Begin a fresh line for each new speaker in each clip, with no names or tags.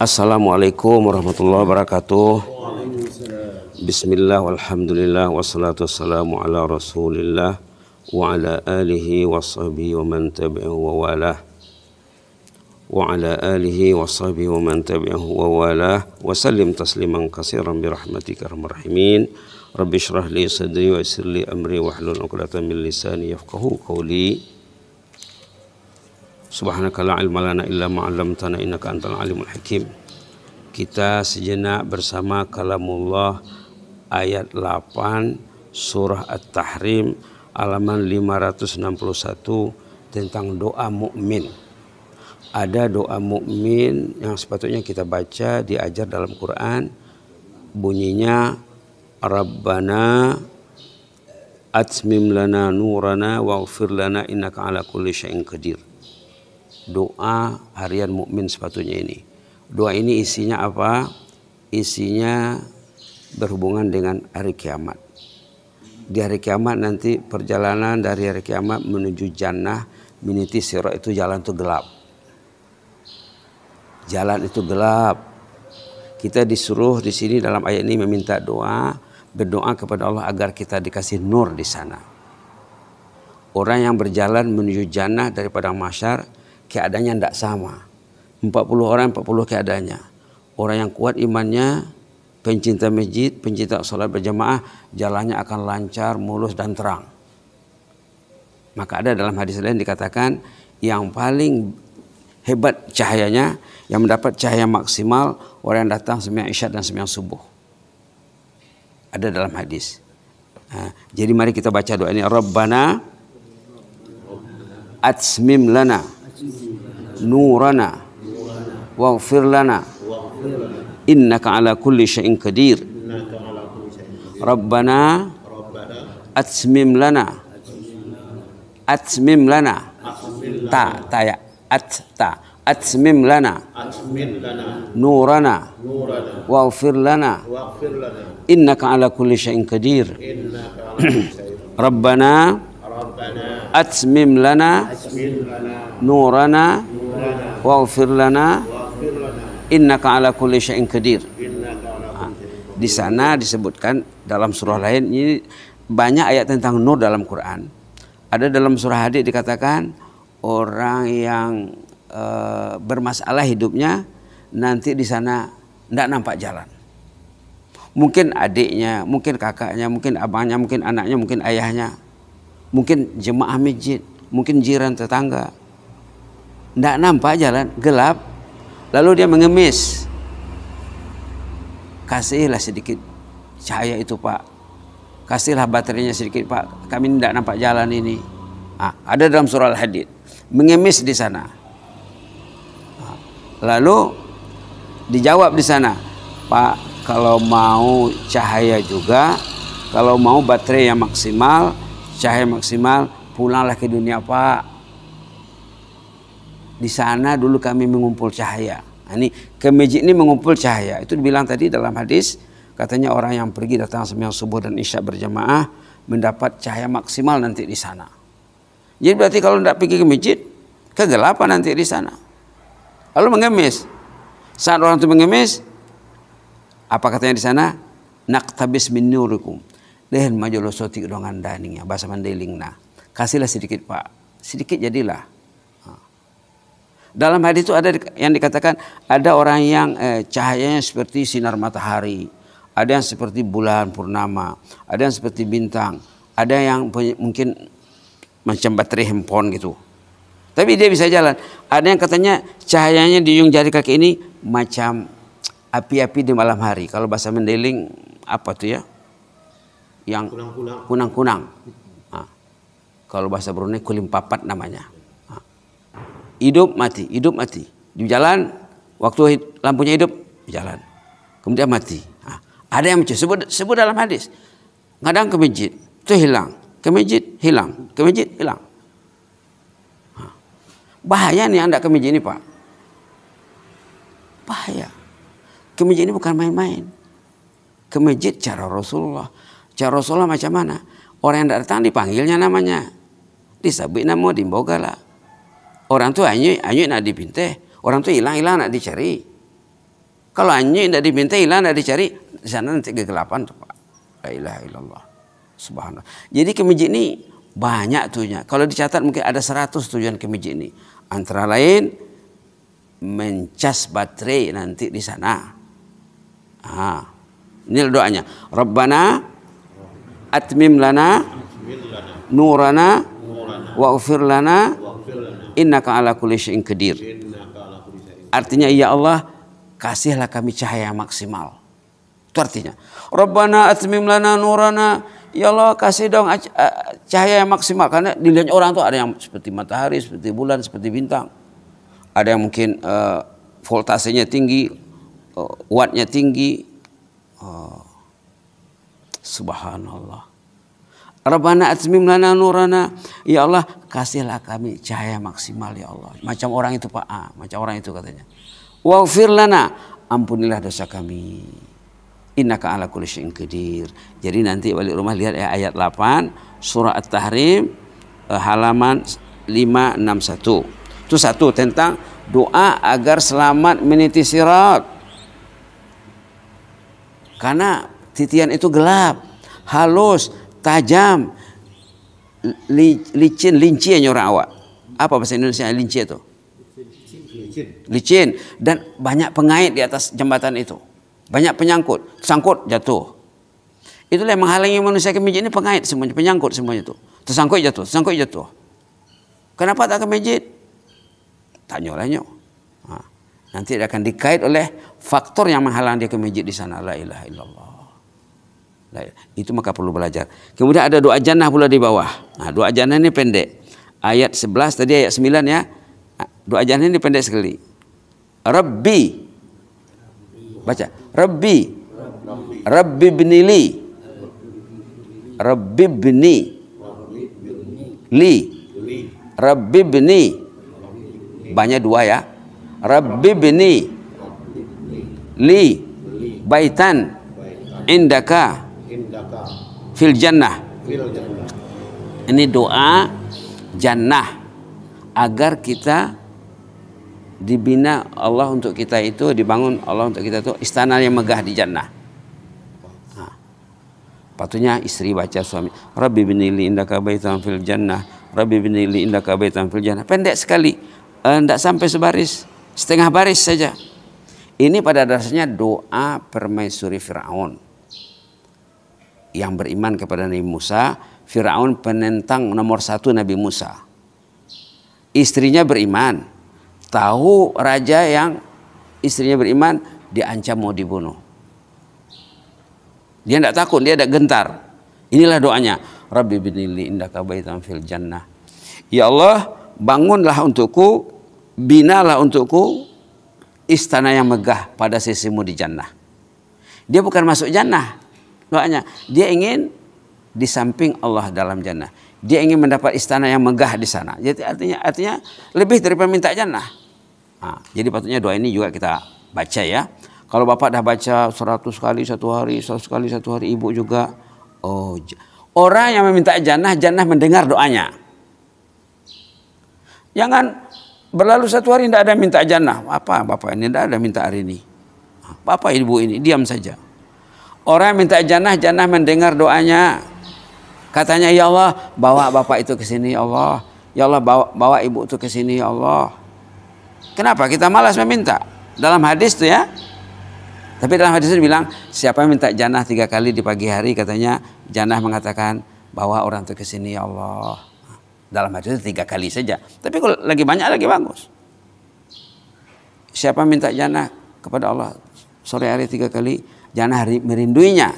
Assalamualaikum warahmatullahi wabarakatuh Bismillah walhamdulillah Wassalatu wassalamu ala rasulillah Wa ala alihi wa sahbihi wa man tabi'ahu wa walah Wa ala alihi wa sahbihi wa man tabi'ahu wa walah Wa salim tasliman kasiran birahmatika rahmarahimin Rabbi syrah li sadri wa isir li amri Wa hlun uqlatan min lisani yafqahu qawli Subhanaka la ilma lana illa ma'alamtana innaka antal alimul hakim. Kita sejenak bersama kalamullah ayat 8 surah At-Tahrim alaman 561 tentang doa mukmin. Ada doa mukmin yang sepatutnya kita baca diajar dalam Quran bunyinya Rabbana atmim lana nurana waghfir lana innaka ala kulli syai'in qadir doa harian mukmin sepatunya ini. Doa ini isinya apa? Isinya berhubungan dengan hari kiamat. Di hari kiamat nanti perjalanan dari hari kiamat menuju jannah miniti sirat itu jalan itu gelap. Jalan itu gelap. Kita disuruh di sini dalam ayat ini meminta doa, berdoa kepada Allah agar kita dikasih nur di sana. Orang yang berjalan menuju jannah daripada masyar, keadaannya tidak sama. 40 orang 40 keadaannya. Orang yang kuat imannya, pencinta masjid, pencinta sholat berjamaah, jalannya akan lancar, mulus dan terang. Maka ada dalam hadis lain dikatakan yang paling hebat cahayanya yang mendapat cahaya maksimal orang yang datang sembahyang isya dan sembahyang subuh. Ada dalam hadis. jadi mari kita baca doa ini Rabbana atmim lana nurana waghfir lana innaka ala kulli syai'in qadir rabbana atmim lana atmim lana ta ta ya at ta atmim lana nurana waghfir lana innaka ala kulli syai'in qadir rabbana atmim lana nurana waghfir lana innaka ala kulli syai'in qadir ah, di sana disebutkan dalam surah lain ini banyak ayat tentang nur dalam Quran ada dalam surah hadid dikatakan orang yang e, bermasalah hidupnya nanti di sana tidak nampak jalan mungkin adiknya mungkin kakaknya mungkin abangnya mungkin anaknya mungkin ayahnya mungkin jemaah masjid mungkin jiran tetangga tidak nampak jalan gelap lalu dia mengemis kasihlah sedikit cahaya itu pak kasihlah baterainya sedikit pak kami tidak nampak jalan ini nah, ada dalam surah al-hadid mengemis di sana lalu dijawab di sana pak kalau mau cahaya juga kalau mau baterai yang maksimal cahaya maksimal pulanglah ke dunia pak di sana dulu kami mengumpul cahaya. Nah, ini ke masjid ini mengumpul cahaya. Itu dibilang tadi dalam hadis katanya orang yang pergi datang sembilan subuh dan isya berjamaah mendapat cahaya maksimal nanti di sana. Jadi berarti kalau tidak pergi ke masjid kegelapan nanti di sana. Lalu mengemis. Saat orang itu mengemis, apa katanya di sana? Naktabis min nurikum. Lehen majulosotik dongan daningnya bahasa Mandelingna. Kasihlah sedikit pak, sedikit jadilah dalam hadis itu ada yang dikatakan ada orang yang eh, cahayanya seperti sinar matahari, ada yang seperti bulan purnama, ada yang seperti bintang, ada yang mungkin macam baterai handphone gitu. Tapi dia bisa jalan. Ada yang katanya cahayanya di ujung jari kaki ini macam api-api di malam hari. Kalau bahasa Mendeling apa tuh ya? Yang kunang-kunang. Ah. kalau bahasa Brunei kulim papat namanya hidup mati, hidup mati. Di jalan, waktu lampunya hidup, jalan. Kemudian mati. Nah, ada yang mencuri, sebut, sebut dalam hadis. Kadang ke masjid, itu hilang. Ke masjid, hilang. Ke masjid, hilang. Ah, bahaya nih anda ke masjid ini pak. Bahaya. Ke masjid ini bukan main-main. Ke masjid cara Rasulullah. Cara Rasulullah macam mana? Orang yang datang dipanggilnya namanya. Disabik namo dimbogalah. Orang tuh anjing, anjing nak dibinte. Orang tuh hilang, hilang nak dicari. Kalau anjing tidak dibinte, hilang nak dicari, di sana nanti kegelapan tuh Pak. La ilaha Subhanallah. Jadi ke ini banyak tuhnya. Kalau dicatat mungkin ada 100 tujuan ke ini. Antara lain mencas baterai nanti di sana. Ah. Ini doanya. Rabbana atmim lana nurana wa lana innaka ala kulli syai'in qadir. Artinya ya Allah, kasihlah kami cahaya maksimal. Itu artinya. Rabbana atmim lana nurana. Ya Allah, kasih dong cahaya yang maksimal karena dilihat orang tuh ada yang seperti matahari, seperti bulan, seperti bintang. Ada yang mungkin uh, voltasenya tinggi, uh, wattnya tinggi. Uh, subhanallah. Rabbana atmim lana nurana. Ya Allah, kasihlah kami cahaya maksimal ya Allah. Macam orang itu Pak A, ah, macam orang itu katanya. Waghfir lana, ampunilah dosa kami. Innaka ala kulli syai'in qadir. Jadi nanti balik rumah lihat ya ayat 8 surah At-Tahrim eh, halaman 561. Itu satu tentang doa agar selamat meniti sirat. Karena titian itu gelap, halus, tajam licin lincin orang awak apa bahasa Indonesia lincin itu licin dan banyak pengait di atas jambatan itu banyak penyangkut sangkut jatuh itulah yang menghalangi manusia ke ini pengait semuanya penyangkut semuanya itu tersangkut jatuh tersangkut jatuh kenapa tak ke masjid tanya lah ha. nanti dia akan dikait oleh faktor yang menghalang dia ke masjid di sana la ilaha illallah itu maka perlu belajar. Kemudian ada doa jannah pula di bawah. Nah, doa jannah ini pendek. Ayat 11 tadi ayat 9 ya. Doa jannah ini pendek sekali. Rabbi. Baca. Rabbi. Rabbi binili. Rabbi bini. Li. Rabbi bini. Banyak dua ya. Rabbi bini. Li. Baitan. Indaka fil jannah. Ini doa jannah agar kita dibina Allah untuk kita itu dibangun Allah untuk kita itu istana yang megah di jannah. Nah, patutnya istri baca suami, Rabbi binili indaka baitan fil jannah, Rabbi binili indaka baitan fil jannah. Pendek sekali, tidak eh, e, sampai sebaris, setengah baris saja. Ini pada dasarnya doa permaisuri Firaun yang beriman kepada Nabi Musa, Firaun penentang nomor satu Nabi Musa. Istrinya beriman, tahu raja yang istrinya beriman diancam mau dibunuh. Dia tidak takut, dia tidak gentar. Inilah doanya. Rabbi binili indaka baitan fil jannah. Ya Allah, bangunlah untukku, binalah untukku istana yang megah pada sisimu di jannah. Dia bukan masuk jannah, doanya. Dia ingin di samping Allah dalam jannah. Dia ingin mendapat istana yang megah di sana. Jadi artinya artinya lebih dari permintaan jannah. Nah, jadi patutnya doa ini juga kita baca ya. Kalau Bapak dah baca 100 kali satu hari, 100 kali satu hari, Ibu juga. Oh, orang yang meminta jannah, jannah mendengar doanya. Jangan berlalu satu hari tidak ada minta jannah. Apa Bapak ini tidak ada minta hari ini. Bapak Ibu ini diam saja. Orang minta jannah, jannah mendengar doanya. Katanya, "Ya Allah, bawa bapak itu ke sini, ya Allah. Ya Allah, bawa, bawa ibu itu ke sini, ya Allah." Kenapa kita malas meminta? Dalam hadis tuh ya. Tapi dalam hadis itu bilang, siapa yang minta jannah tiga kali di pagi hari, katanya jannah mengatakan, bawa orang itu ke sini, ya Allah. Dalam hadis itu tiga kali saja. Tapi kalau lagi banyak lagi bagus. Siapa minta jannah kepada Allah sore hari tiga kali, Jannah merinduinya.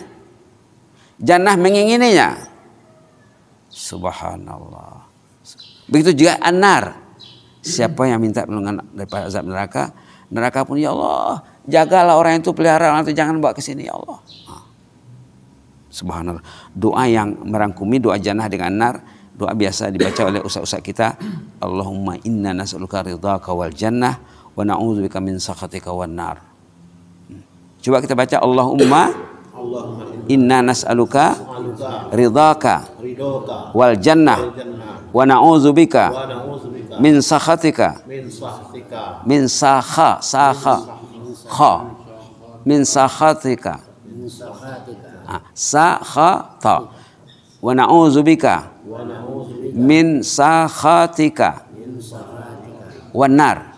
Jannah mengingininya. Subhanallah. Begitu juga anar. Siapa yang minta perlindungan daripada azab neraka? Neraka pun ya Allah, jagalah orang itu pelihara orang itu jangan bawa ke sini ya Allah. Subhanallah. Doa yang merangkumi doa jannah dengan anar, doa biasa dibaca oleh usak-usak kita. Allahumma inna nas'aluka ridhaka wal jannah wa na'udzubika min sakhatika wan nar. Coba kita baca Allahumma inna nas'aluka ridhaka wal jannah wa na'udzubika min sahatika min saha saha kha min saha ta wa na'udzubika min sakhatika ah, wanar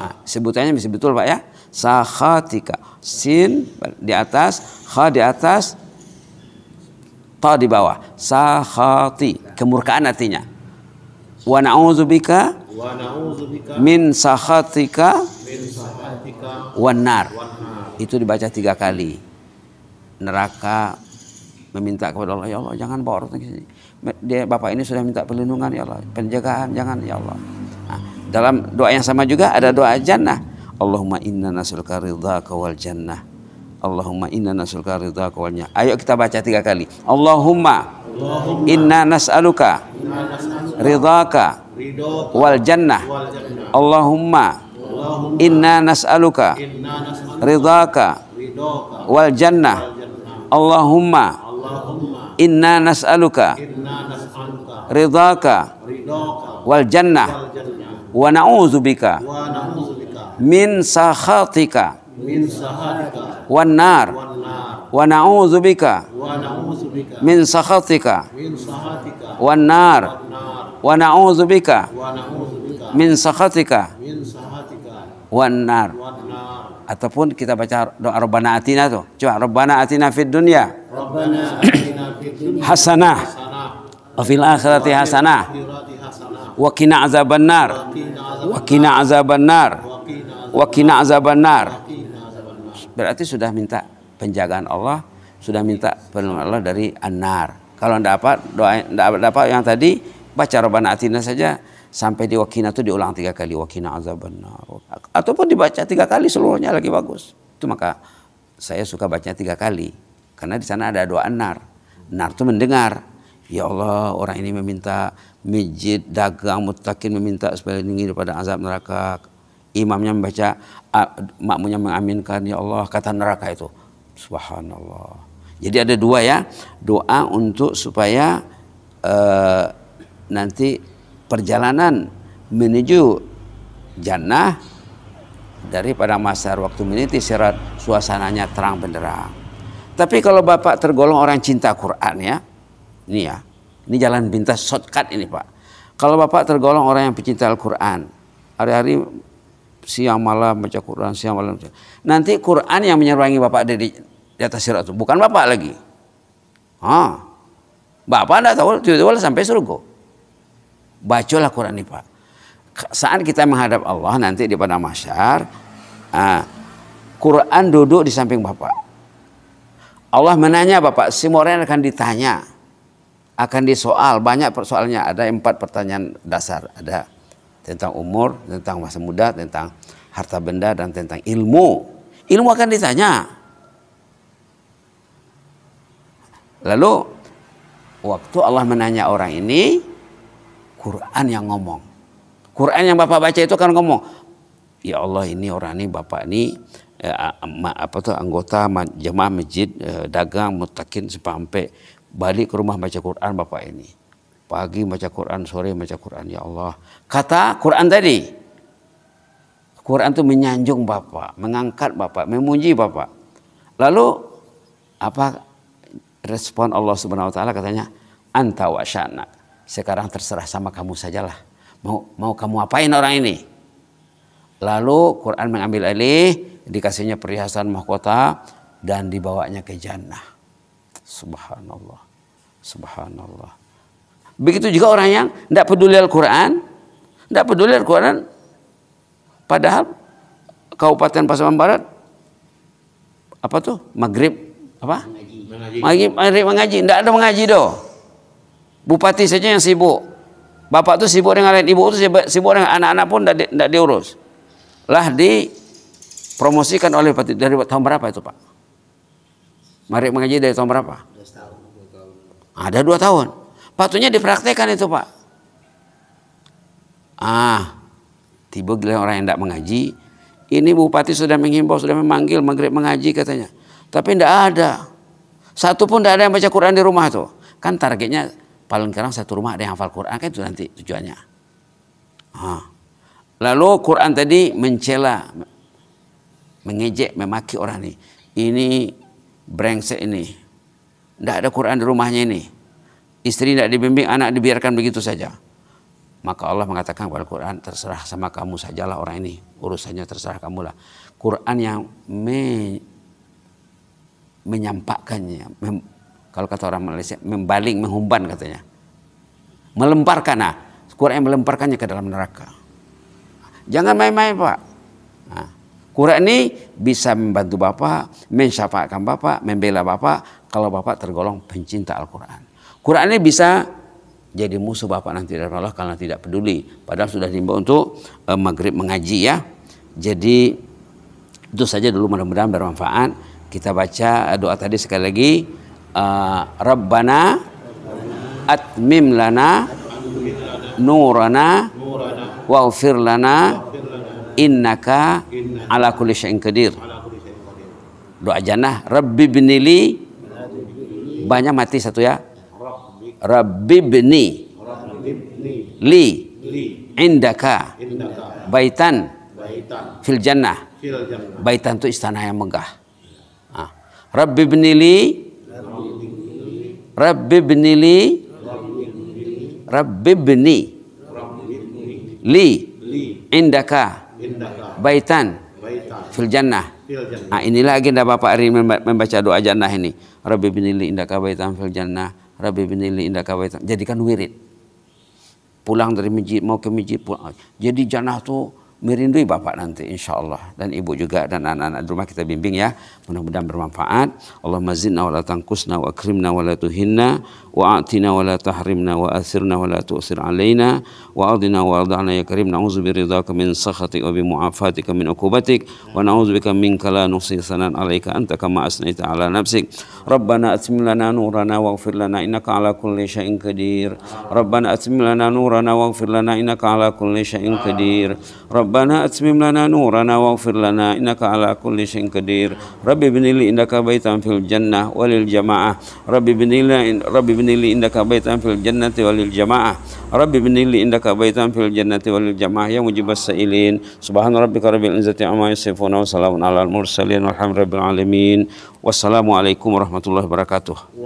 ah, sebutannya bisa betul Pak ya sahatika sin di atas, kha di atas, ta di bawah. Sahati, kemurkaan artinya. Wa na'udzubika min sahatika wanar. Itu dibaca tiga kali. Neraka meminta kepada Allah, ya Allah jangan bawa orang ke sini. Dia bapak ini sudah minta perlindungan ya Allah, penjagaan jangan ya Allah. Nah, dalam doa yang sama juga ada doa jannah. Allahumma inna nas'aluka ridhaka wal jannah. Allahumma inna nas'aluka ridhaka wal jannah. Ayo kita baca tiga kali. Allahumma, Allahumma inna nas'aluka ridhaka wal jannah. Allahumma inna nas'aluka ridhaka wal jannah. Allahumma inna nas'aluka ridhaka wal jannah wa na'udzubika min sakhatika min sakhatika wan nar wa na'udzu bika min sakhatika wan nar wa na'udzu bika min sakhatika wan nar ataupun kita baca doa Rabbana atina tuh coba Rabbana atina fid dunya hasanah fil akhirati hasanah wa qina azaban nar wa qina azaban nar Wakina azabanar. Berarti sudah minta penjagaan Allah, sudah minta perlindungan Allah dari anar Kalau anda dapat doa anda dapat yang tadi baca roban atina saja sampai di wakina itu diulang tiga kali wakina azabanar. ataupun dibaca tiga kali seluruhnya lagi bagus itu maka saya suka baca tiga kali karena di sana ada doa anar anar itu mendengar ya Allah orang ini meminta mijit dagang mutakin meminta supaya lindungi daripada azab neraka imamnya membaca makmunya mengaminkan ya Allah kata neraka itu subhanallah jadi ada dua ya doa untuk supaya uh, nanti perjalanan menuju jannah daripada masa waktu meniti syarat suasananya terang benderang tapi kalau bapak tergolong orang cinta Quran ya ini ya ini jalan pintas shortcut ini pak kalau bapak tergolong orang yang pecinta Al-Quran hari-hari siang malam baca Quran siang malam. Nanti Quran yang menyerangi bapak ada di, di atas sirat itu bukan bapak lagi. Ah, bapak anda tahu tiba-tiba sampai surga. Bacalah Quran ini pak. Saat kita menghadap Allah nanti di padang masyar, ah, Quran duduk di samping bapak. Allah menanya bapak, si orang akan ditanya, akan disoal banyak persoalannya. Ada empat pertanyaan dasar, ada tentang umur, tentang masa muda, tentang harta benda dan tentang ilmu. Ilmu akan ditanya. Lalu waktu Allah menanya orang ini, Quran yang ngomong. Quran yang Bapak baca itu kan ngomong, "Ya Allah, ini orang ini Bapak ini eh, apa tuh anggota jemaah masjid eh, dagang mutakin sampai balik ke rumah baca Quran Bapak ini." Pagi baca Quran, sore baca Quran. Ya Allah. Kata Quran tadi. Quran itu menyanjung Bapak, mengangkat Bapak, memuji Bapak. Lalu apa respon Allah Subhanahu wa taala katanya, "Anta wa Sekarang terserah sama kamu sajalah. Mau mau kamu apain orang ini? Lalu Quran mengambil alih, dikasihnya perhiasan mahkota dan dibawanya ke jannah. Subhanallah. Subhanallah. Begitu juga orang yang tidak peduli Al-Quran, tidak peduli Al-Quran, padahal Kabupaten Pasaman Barat apa tuh Maghrib apa? Mengaji. Maghrib, maghrib mengaji, tidak ada mengaji doh. Bupati saja yang sibuk. Bapak tuh sibuk dengan lain, ibu tuh sibuk dengan anak-anak pun tidak diurus. Lah dipromosikan oleh Bupati dari tahun berapa itu Pak? Maghrib mengaji dari tahun berapa? Ada dua tahun. Ada dua tahun. Patutnya dipraktekan itu Pak. Ah, tiba gila orang yang tidak mengaji. Ini bupati sudah menghimbau, sudah memanggil maghrib mengaji katanya. Tapi tidak ada. Satu pun tidak ada yang baca Quran di rumah tuh. Kan targetnya paling kurang satu rumah ada yang hafal Quran kan itu nanti tujuannya. Ah. Lalu Quran tadi mencela, mengejek, memaki orang ini. Ini brengsek ini. Tidak ada Quran di rumahnya ini istri tidak dibimbing, anak dibiarkan begitu saja. Maka Allah mengatakan kepada Quran, terserah sama kamu sajalah orang ini. Urusannya terserah kamu lah. Quran yang me, menyampakannya, mem, kalau kata orang Malaysia, membaling, menghumban katanya. Melemparkan, nah, Quran yang melemparkannya ke dalam neraka. Jangan main-main Pak. Nah, Quran ini bisa membantu Bapak, mensyafaatkan Bapak, membela Bapak, kalau Bapak tergolong pencinta Al-Quran. Quran bisa jadi musuh bapak nanti dari Allah karena tidak peduli. Padahal sudah diimbau untuk uh, maghrib mengaji ya. Jadi itu saja dulu mudah-mudahan bermanfaat. Kita baca e, doa tadi sekali lagi. Uh, Rabbana atmim lana nurana waufir lana innaka ala kulli syai'in qadir. Doa jannah Rabbi binili banyak mati satu ya. Rabbibni li indaka baitan fil jannah baitan itu istana yang megah Rabbi Rabbibni li Rabbibni li Rabbibni li indaka baitan fil jannah nah inilah agenda Bapak Ari membaca doa jannah ini Rabbibni li indaka baitan fil jannah Rabi bin Ili indah kawaitan. Jadikan wirid. Pulang dari masjid, mau ke masjid pulang. Ah, jadi jannah tu merindui bapak nanti insyaallah dan ibu juga dan anak-anak di rumah kita bimbing ya mudah-mudahan bermanfaat Allah mazidna wa la tangkusna wa akrimna wa la وأعطنا ولا تحرمنا وأثرنا ولا تؤثر علينا وأرضنا وأرضعنا يا كريم نعوذ برضاك من سخطك وبمعافاتك من عقوبتك ونعوذ بك منك لا نحصي ثناء عليك أنت كما أثنيت على نفسك ربنا أتمم لنا نورنا واغفر لنا إنك على كل شيء قدير ربنا أتمم لنا نورنا واغفر لنا إنك على كل شيء قدير ربنا أتمم لنا نورنا واغفر لنا إنك على كل شيء قدير ربي ابن لي إنك بيتا في الجنة وللجماعة ربي ابن لي ربي binili indaka baitan fil jannati walil jamaah Rabbi binili indaka baitan fil jannati walil jamaah ya mujibas sa'ilin subhan rabbika rabbil izzati amma yasifuna wa salamun alal mursalin walhamdulillahi alamin wassalamualaikum warahmatullahi wabarakatuh